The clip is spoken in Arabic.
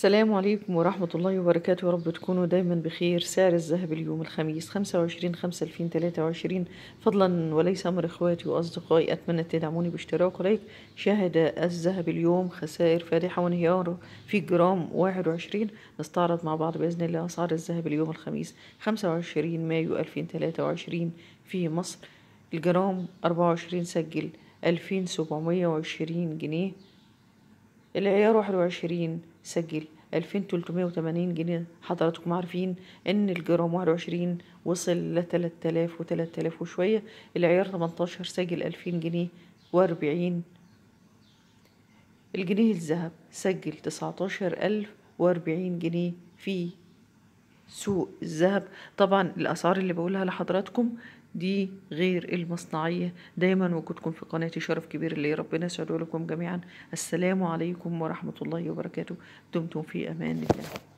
السلام عليكم ورحمة الله وبركاته رب تكونوا دايما بخير سعر الذهب اليوم الخميس 25 5 2023 فضلا وليس أمر إخواتي وأصدقائي أتمنى تدعموني باشتراك لايك شاهد الذهب اليوم خسائر فادحة وانهيار في جرام 21 نستعرض مع بعض بإذن الله أسعار الذهب اليوم الخميس 25 مايو 2023 في مصر الجرام 24 سجل 2720 جنيه العيار واحد وعشرين سجل ألفين تلتمية وتمانين جنيه حضراتكم عارفين إن الجرام واحد وعشرين وصل لتلات آلاف وتلات آلاف وشوية العيار تمنتاشر سجل ألفين جنيه وأربعين الجنيه الذهب سجل تسعتاشر ألف وأربعين جنيه في سوق الذهب طبعا الاسعار اللي بقولها لحضراتكم دي غير المصنعيه دايما وجودكم في قناتي شرف كبير اللي ربنا يسعده لكم جميعا السلام عليكم ورحمه الله وبركاته دمتم في امان الله